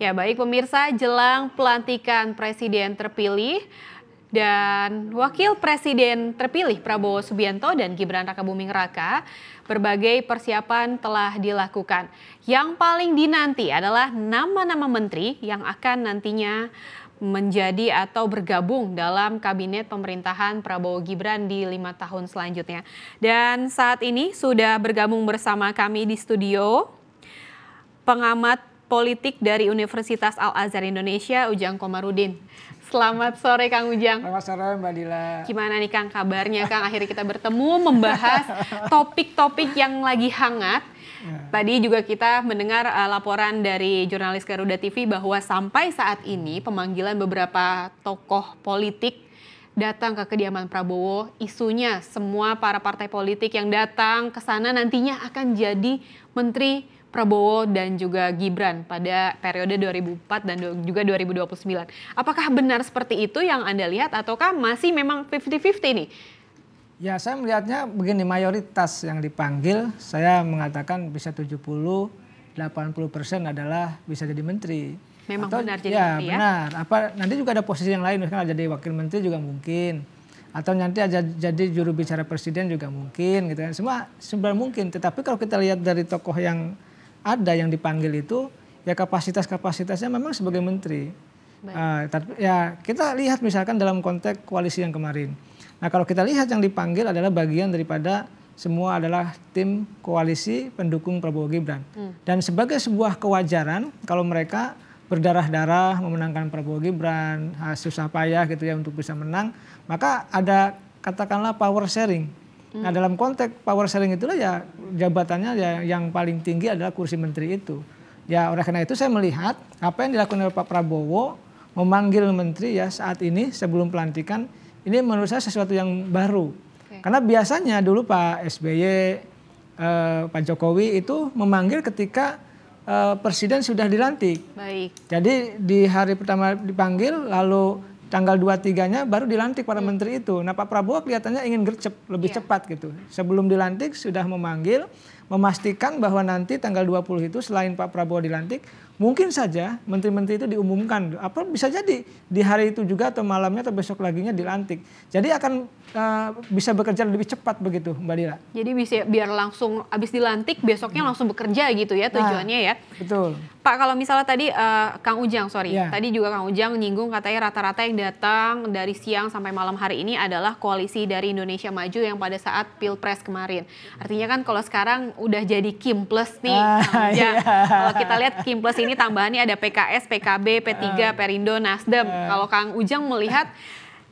Ya baik pemirsa, jelang pelantikan presiden terpilih dan wakil presiden terpilih Prabowo Subianto dan Gibran Rakabuming Raka, berbagai persiapan telah dilakukan. Yang paling dinanti adalah nama-nama menteri yang akan nantinya menjadi atau bergabung dalam kabinet pemerintahan Prabowo Gibran di lima tahun selanjutnya. Dan saat ini sudah bergabung bersama kami di studio pengamat Politik dari Universitas Al-Azhar Indonesia, Ujang Komarudin. Selamat sore Kang Ujang. Selamat sore Mbak Dila. Gimana nih Kang kabarnya Kang? Akhirnya kita bertemu membahas topik-topik yang lagi hangat. Ya. Tadi juga kita mendengar uh, laporan dari jurnalis Garuda TV bahwa sampai saat ini pemanggilan beberapa tokoh politik datang ke kediaman Prabowo, isunya semua para partai politik yang datang ke sana nantinya akan jadi menteri Prabowo dan juga Gibran pada periode 2004 dan juga 2029. Apakah benar seperti itu yang Anda lihat ataukah masih memang 50-50 nih? Ya, saya melihatnya begini, mayoritas yang dipanggil saya mengatakan bisa 70 80 persen adalah bisa jadi menteri. Memang atau, benar jadi ya, menteri ya? benar. Apa, nanti juga ada posisi yang lain, Misalnya jadi wakil menteri juga mungkin. Atau nanti aja jadi juru bicara presiden juga mungkin gitu kan. Semua sebenarnya mungkin. Tetapi kalau kita lihat dari tokoh yang ada yang dipanggil itu ya kapasitas-kapasitasnya memang sebagai menteri. Uh, tapi ya kita lihat misalkan dalam konteks koalisi yang kemarin. Nah kalau kita lihat yang dipanggil adalah bagian daripada semua adalah tim koalisi pendukung Prabowo Gibran. Hmm. Dan sebagai sebuah kewajaran kalau mereka berdarah-darah memenangkan Prabowo Gibran, susah payah gitu ya untuk bisa menang, maka ada katakanlah power sharing Nah dalam konteks power sharing itulah ya jabatannya ya, yang paling tinggi adalah kursi menteri itu. Ya oleh karena itu saya melihat apa yang dilakukan oleh Pak Prabowo memanggil menteri ya saat ini sebelum pelantikan ini menurut saya sesuatu yang baru. Karena biasanya dulu Pak SBY, eh, Pak Jokowi itu memanggil ketika eh, presiden sudah dilantik. Baik. Jadi di hari pertama dipanggil lalu tanggal 23-nya baru dilantik para hmm. menteri itu. Nah, Pak Prabowo kelihatannya ingin gercep, lebih yeah. cepat gitu. Sebelum dilantik sudah memanggil, memastikan bahwa nanti tanggal 20 itu selain Pak Prabowo dilantik, Mungkin saja menteri-menteri itu diumumkan, apa bisa jadi di hari itu juga atau malamnya atau besok laginya dilantik. Jadi akan uh, bisa bekerja lebih cepat begitu, Mbak Dira. Jadi bisa biar langsung abis dilantik besoknya langsung bekerja gitu ya nah, tujuannya ya. Betul. Pak kalau misalnya tadi uh, Kang Ujang, sorry, ya. tadi juga Kang Ujang nyinggung katanya rata-rata yang datang dari siang sampai malam hari ini adalah koalisi dari Indonesia Maju yang pada saat pilpres kemarin. Artinya kan kalau sekarang udah jadi Kim Plus nih, ah, Kang iya. Kalau kita lihat Kim Plus sini tambahannya ada PKS, PKB, P3, ah. Perindo, Nasdem. Ah. Kalau Kang Ujang melihat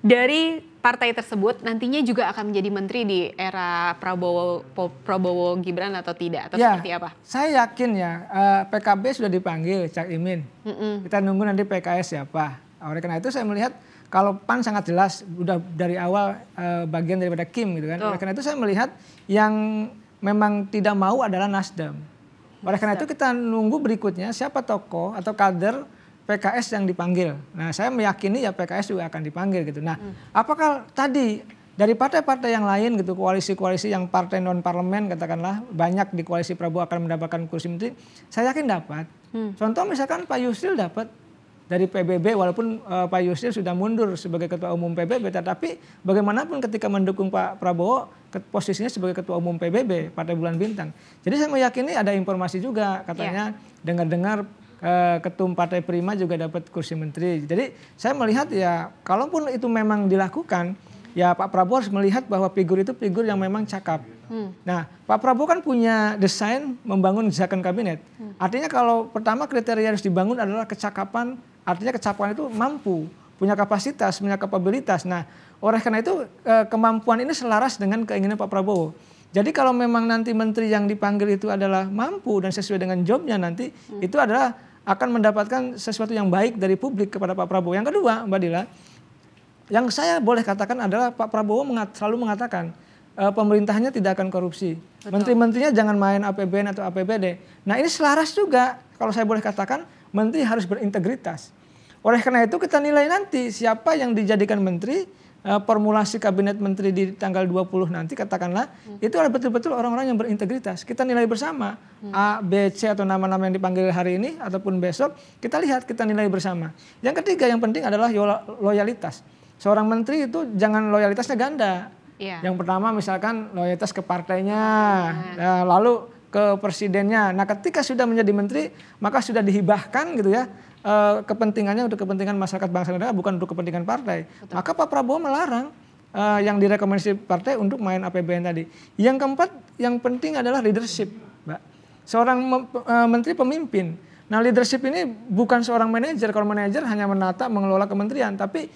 dari partai tersebut nantinya juga akan menjadi menteri di era Prabowo Prabowo Gibran atau tidak atau ya, seperti apa? Saya yakin ya eh, PKB sudah dipanggil Cak Imin. Mm -mm. Kita nunggu nanti PKS siapa. Oleh karena itu saya melihat kalau PAN sangat jelas sudah dari awal uh, bagian daripada Kim gitu kan. Oh. Oleh karena itu saya melihat yang memang tidak mau adalah Nasdem. Oleh karena itu kita nunggu berikutnya siapa tokoh atau kader PKS yang dipanggil. Nah, saya meyakini ya PKS juga akan dipanggil gitu. Nah, hmm. apakah tadi dari partai-partai yang lain gitu, koalisi-koalisi yang partai non parlemen katakanlah banyak di koalisi Prabowo akan mendapatkan kursi menteri, saya yakin dapat. Hmm. Contoh misalkan Pak Yusril dapat dari PBB walaupun uh, Pak Yusril sudah mundur sebagai ketua umum PBB tetapi bagaimanapun ketika mendukung Pak Prabowo posisinya sebagai ketua umum PBB Partai Bulan Bintang. Jadi saya meyakini ada informasi juga katanya iya. dengar-dengar eh, ketum Partai Prima juga dapat kursi menteri. Jadi saya melihat ya kalaupun itu memang dilakukan ya Pak Prabowo harus melihat bahwa figur itu figur yang memang cakap. Hmm. Nah, Pak Prabowo kan punya desain membangun desakan kabinet. Hmm. Artinya kalau pertama kriteria harus dibangun adalah kecakapan, artinya kecakapan itu mampu punya kapasitas, punya kapabilitas. Nah, oleh karena itu eh, kemampuan ini selaras dengan keinginan Pak Prabowo. Jadi kalau memang nanti menteri yang dipanggil itu adalah mampu dan sesuai dengan jobnya nanti hmm. itu adalah akan mendapatkan sesuatu yang baik dari publik kepada Pak Prabowo. Yang kedua, Mbak Dila, yang saya boleh katakan adalah Pak Prabowo mengat, selalu mengatakan e, pemerintahnya tidak akan korupsi. Menteri-menterinya jangan main APBN atau APBD. Nah, ini selaras juga kalau saya boleh katakan menteri harus berintegritas. Oleh karena itu kita nilai nanti siapa yang dijadikan menteri, eh, formulasi kabinet menteri di tanggal 20 nanti katakanlah hmm. itu adalah betul-betul orang-orang yang berintegritas. Kita nilai bersama hmm. A, B, C atau nama-nama yang dipanggil hari ini ataupun besok, kita lihat, kita nilai bersama. Yang ketiga yang penting adalah loyalitas. Seorang menteri itu jangan loyalitasnya ganda. Yeah. Yang pertama misalkan loyalitas ke partainya, nah, lalu ke presidennya. Nah, ketika sudah menjadi menteri, maka sudah dihibahkan gitu ya eh, kepentingannya untuk kepentingan masyarakat bangsa negara, bukan untuk kepentingan partai. Betul. Maka Pak Prabowo melarang eh, yang direkomendasi partai untuk main APBN tadi. Yang keempat, yang penting adalah leadership, Mbak. Seorang eh, menteri pemimpin. Nah, leadership ini bukan seorang manajer. Kalau manajer hanya menata, mengelola kementerian, tapi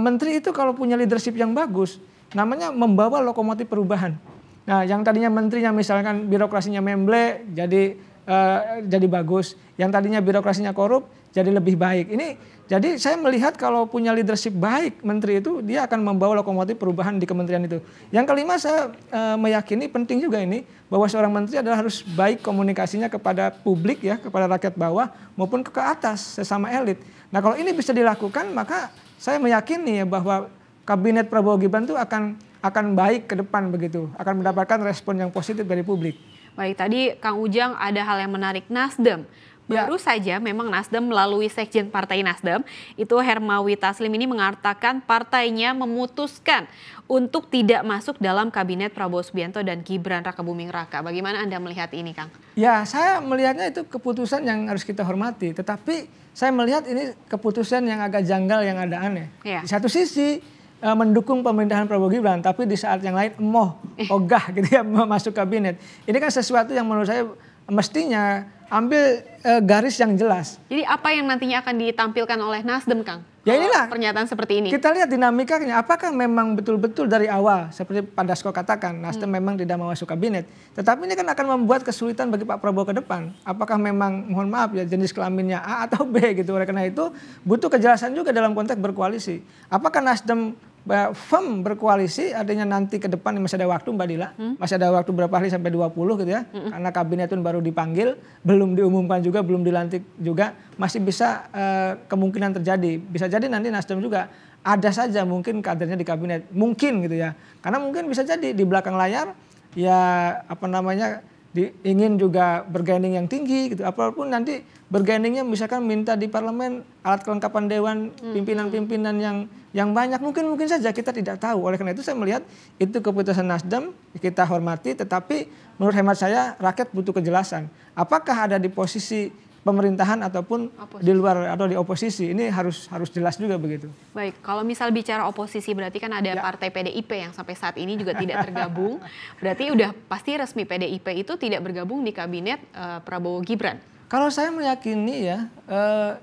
menteri itu kalau punya leadership yang bagus, namanya membawa lokomotif perubahan. Nah, yang tadinya menterinya misalkan birokrasinya memble jadi uh, jadi bagus, yang tadinya birokrasinya korup jadi lebih baik. Ini jadi saya melihat kalau punya leadership baik menteri itu dia akan membawa lokomotif perubahan di kementerian itu. Yang kelima saya uh, meyakini penting juga ini bahwa seorang menteri adalah harus baik komunikasinya kepada publik ya, kepada rakyat bawah maupun ke, ke atas sesama elit. Nah, kalau ini bisa dilakukan maka saya meyakini ya bahwa kabinet Prabowo Gibran itu akan akan baik ke depan begitu, akan mendapatkan respon yang positif dari publik. Baik, tadi Kang Ujang ada hal yang menarik Nasdem. Ya. Baru ya. saja memang Nasdem melalui Sekjen Partai Nasdem itu Hermawi Taslim ini mengatakan partainya memutuskan untuk tidak masuk dalam kabinet Prabowo Subianto dan Gibran Rakabuming Raka. Bagaimana Anda melihat ini, Kang? Ya, saya melihatnya itu keputusan yang harus kita hormati, tetapi saya melihat ini keputusan yang agak janggal yang ada aneh. Ya. Di satu sisi Eh, mendukung pemerintahan Prabowo Gibran, tapi di saat yang lain emoh, eh. ogah gitu ya masuk kabinet. Ini kan sesuatu yang menurut saya mestinya ambil uh, garis yang jelas. Jadi apa yang nantinya akan ditampilkan oleh Nasdem, Kang? Ya inilah pernyataan seperti ini. Kita lihat dinamikanya. Apakah memang betul-betul dari awal seperti Pak Dasko katakan Nasdem hmm. memang tidak mau masuk kabinet. Tetapi ini kan akan membuat kesulitan bagi Pak Prabowo ke depan. Apakah memang mohon maaf ya jenis kelaminnya A atau B gitu. Oleh karena itu butuh kejelasan juga dalam konteks berkoalisi. Apakah Nasdem firm e berkoalisi artinya nanti ke depan masih ada waktu Mbak Dila, hmm? masih ada waktu berapa hari sampai 20 gitu ya. Hmm. Karena kabinet itu baru dipanggil, belum diumumkan juga, belum dilantik juga, masih bisa uh, kemungkinan terjadi. Bisa jadi nanti Nasdem juga ada saja mungkin kadernya di kabinet, mungkin gitu ya. Karena mungkin bisa jadi di belakang layar ya apa namanya di, ingin juga bergaining yang tinggi gitu apapun nanti bergainingnya misalkan minta di parlemen alat kelengkapan dewan hmm. pimpinan-pimpinan yang yang banyak mungkin mungkin saja kita tidak tahu oleh karena itu saya melihat itu keputusan Nasdem kita hormati tetapi menurut hemat saya rakyat butuh kejelasan apakah ada di posisi pemerintahan ataupun oposisi. di luar atau di oposisi. Ini harus harus jelas juga begitu. Baik, kalau misal bicara oposisi berarti kan ada ya. partai PDIP yang sampai saat ini juga tidak tergabung. berarti udah pasti resmi PDIP itu tidak bergabung di kabinet uh, Prabowo Gibran. Kalau saya meyakini ya uh,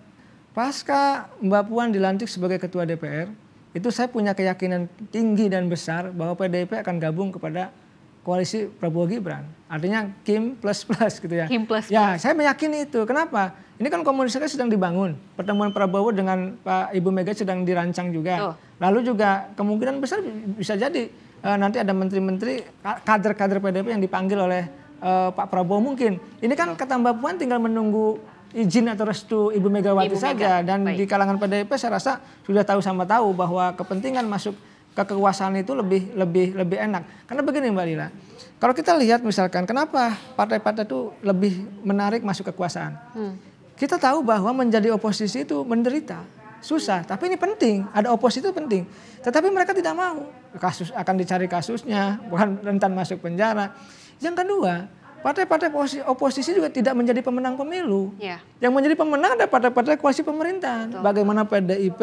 pasca Mbak Puan dilantik sebagai ketua DPR, itu saya punya keyakinan tinggi dan besar bahwa PDIP akan gabung kepada koalisi Prabowo Gibran. Artinya Kim plus plus gitu ya. Kim plus ya, plus. Ya, saya meyakini itu. Kenapa? Ini kan komunikasi sedang dibangun. Pertemuan Prabowo dengan Pak Ibu Mega sedang dirancang juga. Oh. Lalu juga kemungkinan besar bisa jadi uh, nanti ada menteri-menteri kader-kader PDIP yang dipanggil oleh uh, Pak Prabowo mungkin. Ini kan kata Mbak Puan tinggal menunggu izin atau restu Ibu Megawati Ibu saja dan Baik. di kalangan PDIP saya rasa sudah tahu sama tahu bahwa kepentingan masuk kekuasaan itu lebih lebih lebih enak. Karena begini Mbak Lila, kalau kita lihat misalkan kenapa partai-partai itu lebih menarik masuk kekuasaan. Hmm. Kita tahu bahwa menjadi oposisi itu menderita, susah, tapi ini penting, ada oposisi itu penting. Tetapi mereka tidak mau. Kasus akan dicari kasusnya, bukan rentan masuk penjara. Yang kedua, partai-partai oposisi juga tidak menjadi pemenang pemilu. Yeah. Yang menjadi pemenang ada partai-partai koalisi pemerintahan. Betul. Bagaimana PDIP,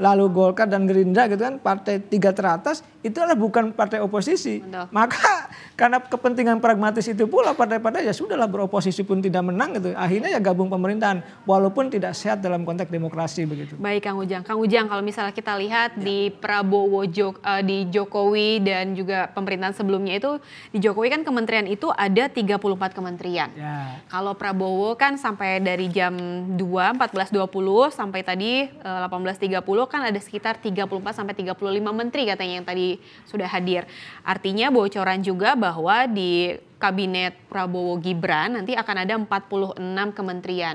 lalu Golkar dan Gerindra gitu kan partai tiga teratas itu adalah bukan partai oposisi. Betul. Maka karena kepentingan pragmatis itu pula partai-partai ya sudahlah beroposisi pun tidak menang gitu. Akhirnya ya gabung pemerintahan walaupun tidak sehat dalam konteks demokrasi begitu. Baik Kang Ujang. Kang Ujang kalau misalnya kita lihat ya. di Prabowo Jok, uh, di Jokowi dan juga pemerintahan sebelumnya itu di Jokowi kan kementerian itu ada 34 kementerian. Ya. Kalau Prabowo kan sampai dari jam 2 14.20 sampai tadi eh, uh, 18.30 Prabowo kan ada sekitar 34 sampai 35 menteri katanya yang tadi sudah hadir. Artinya bocoran juga bahwa di kabinet Prabowo Gibran nanti akan ada 46 kementerian.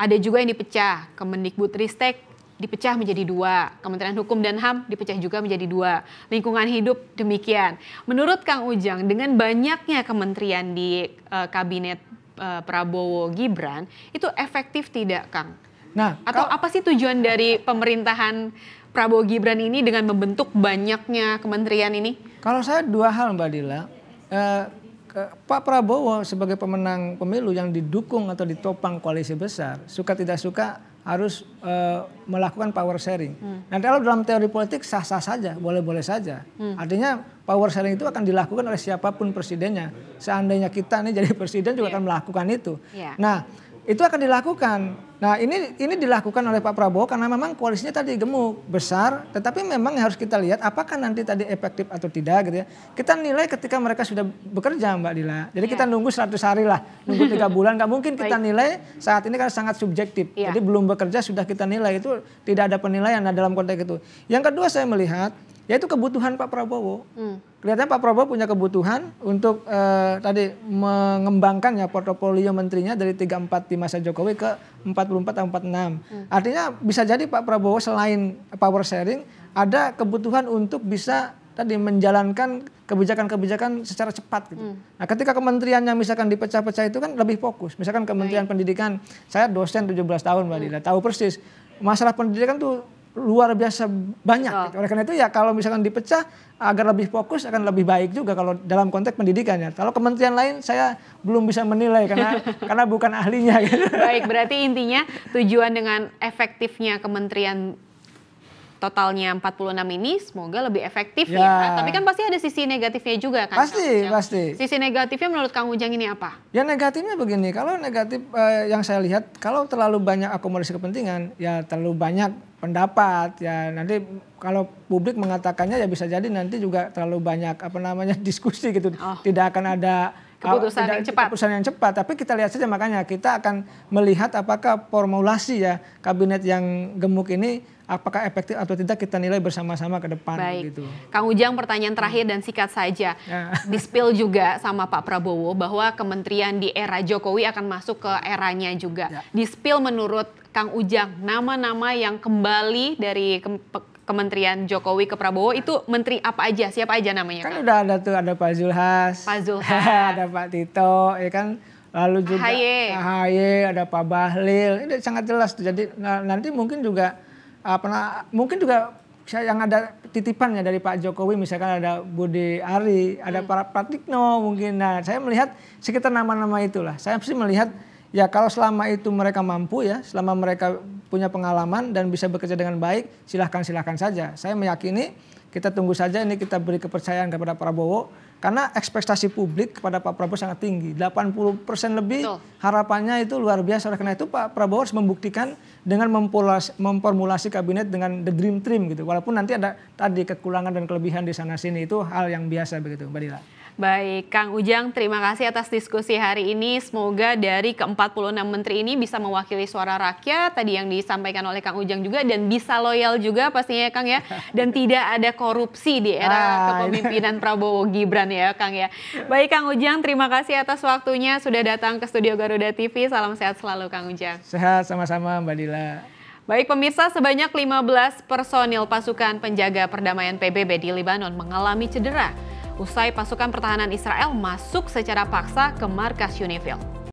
Ada juga yang dipecah, Kemendikbudristek dipecah menjadi dua, Kementerian Hukum dan HAM dipecah juga menjadi dua, lingkungan hidup demikian. Menurut Kang Ujang, dengan banyaknya kementerian di uh, kabinet uh, Prabowo Gibran, itu efektif tidak, Kang? Nah, atau kalau, apa sih tujuan dari pemerintahan Prabowo Gibran ini dengan membentuk banyaknya kementerian ini? Kalau saya dua hal Mbak Dila. Eh, Pak Prabowo sebagai pemenang pemilu yang didukung atau ditopang koalisi besar, suka tidak suka harus eh, melakukan power sharing. Hmm. Nah, kalau dalam teori politik sah-sah saja, boleh-boleh saja. Hmm. Artinya power sharing itu akan dilakukan oleh siapapun presidennya. Seandainya kita ini jadi presiden juga yeah. akan melakukan itu. Yeah. Nah, itu akan dilakukan. Nah ini ini dilakukan oleh Pak Prabowo karena memang koalisinya tadi gemuk besar, tetapi memang harus kita lihat apakah nanti tadi efektif atau tidak gitu ya. Kita nilai ketika mereka sudah bekerja Mbak Dila. Jadi ya. kita nunggu 100 hari lah, nunggu tiga bulan nggak mungkin kita Baik. nilai saat ini karena sangat subjektif. Ya. Jadi belum bekerja sudah kita nilai itu tidak ada penilaian dalam konteks itu. Yang kedua saya melihat yaitu kebutuhan Pak Prabowo. Hmm. Kelihatan Pak Prabowo punya kebutuhan untuk eh, tadi ya portofolio menterinya dari 34 di masa Jokowi ke 44 atau 46. Hmm. Artinya bisa jadi Pak Prabowo selain power sharing ada kebutuhan untuk bisa tadi menjalankan kebijakan-kebijakan secara cepat gitu. Hmm. Nah, ketika kementeriannya misalkan dipecah-pecah itu kan lebih fokus. Misalkan Kementerian Baik. Pendidikan, saya dosen 17 tahun Mbak hmm. Dila, tahu persis masalah pendidikan tuh luar biasa banyak. Oleh karena itu ya kalau misalkan dipecah agar lebih fokus akan lebih baik juga kalau dalam konteks pendidikannya. Kalau kementerian lain saya belum bisa menilai karena karena bukan ahlinya. Gitu. Baik, berarti intinya tujuan dengan efektifnya kementerian totalnya 46 ini semoga lebih efektif ya. ya. Tapi kan pasti ada sisi negatifnya juga kan. Pasti, pasti. Sisi negatifnya menurut Kang Ujang ini apa? Ya negatifnya begini, kalau negatif eh, yang saya lihat kalau terlalu banyak akomodasi kepentingan, ya terlalu banyak pendapat ya nanti kalau publik mengatakannya ya bisa jadi nanti juga terlalu banyak apa namanya diskusi gitu. Oh. Tidak akan ada keputusan tidak, yang cepat. Keputusan yang cepat, tapi kita lihat saja makanya kita akan melihat apakah formulasi ya kabinet yang gemuk ini apakah efektif atau tidak kita nilai bersama-sama ke depan Baik. gitu. Kang Ujang pertanyaan terakhir dan sikat saja. Ya. Dispil juga sama Pak Prabowo bahwa kementerian di era Jokowi akan masuk ke eranya juga. Ya. Dispil menurut Kang Ujang nama-nama yang kembali dari ke Kementerian Jokowi ke Prabowo itu menteri apa aja? Siapa aja namanya? Kan, kan? udah ada tuh ada Pak Zulhas. Pak Zulhas. ada Pak Tito ya kan lalu juga AHY, ada Pak Bahlil. Ini sangat jelas tuh. Jadi nanti mungkin juga uh, mungkin juga yang ada titipan ya dari Pak Jokowi misalkan ada Budi Ari, ada hmm. para Pratikno mungkin. Nah, saya melihat sekitar nama-nama itulah. Saya sih melihat ya kalau selama itu mereka mampu ya, selama mereka punya pengalaman dan bisa bekerja dengan baik, silahkan silahkan saja. Saya meyakini kita tunggu saja ini kita beri kepercayaan kepada Prabowo karena ekspektasi publik kepada Pak Prabowo sangat tinggi. 80% lebih harapannya itu luar biasa. Oleh karena itu Pak Prabowo harus membuktikan dengan memformulasi kabinet dengan the dream team gitu. Walaupun nanti ada tadi kekurangan dan kelebihan di sana sini itu hal yang biasa begitu Mbak Dila. Baik, Kang Ujang, terima kasih atas diskusi hari ini. Semoga dari ke-46 menteri ini bisa mewakili suara rakyat tadi yang disampaikan oleh Kang Ujang juga dan bisa loyal juga pastinya ya, Kang ya. Dan tidak ada korupsi di era ah, iya. kepemimpinan Prabowo Gibran ya Kang ya. Baik Kang Ujang, terima kasih atas waktunya sudah datang ke studio Garuda TV. Salam sehat selalu Kang Ujang. Sehat sama-sama Mbak Dila. Baik pemirsa, sebanyak 15 personil pasukan penjaga perdamaian PBB di Lebanon mengalami cedera usai pasukan pertahanan Israel masuk secara paksa ke markas Unifil.